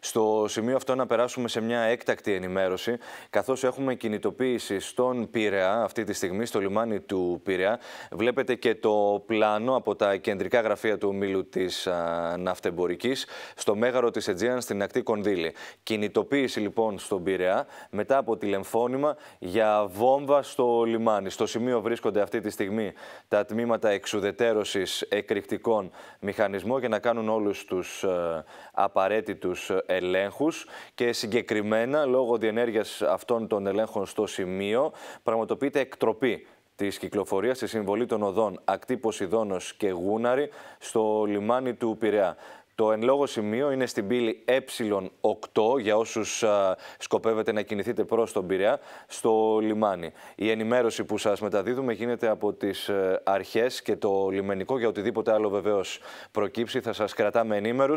Στο σημείο αυτό να περάσουμε σε μια έκτακτη ενημέρωση, καθώς έχουμε κινητοποίηση στον Πειραιά αυτή τη στιγμή, στο λιμάνι του Πειραιά. Βλέπετε και το πλάνο από τα κεντρικά γραφεία του ομίλου της α, ναυτεμπορικής, στο μέγαρο της Αιτζίαν στην ακτή Κονδύλη. Κινητοποίηση λοιπόν στον Πειραιά, μετά από τηλεμφώνημα για βόμβα στο λιμάνι. Στο σημείο βρίσκονται αυτή τη στιγμή τα τμήματα εξουδετέρωσης εκρηκτικών μηχανισμών για να κάνουν όλους τους α, απαραίτητους Ελέγχους και συγκεκριμένα λόγω διενέργειας αυτών των ελέγχων στο σημείο πραγματοποιείται εκτροπή της κυκλοφορίας στη συμβολή των οδών Ακτή Ποσειδόνο και Γούναρη στο λιμάνι του Πειραιά. Το εν λόγω σημείο είναι στην πύλη Ε8 για όσους σκοπεύετε να κινηθείτε προς τον Πειραιά στο λιμάνι. Η ενημέρωση που σας μεταδίδουμε γίνεται από τις ε, αρχές και το λιμενικό για οτιδήποτε άλλο βεβαίως προκύψει. Θα σας κρατάμε ενήμερους.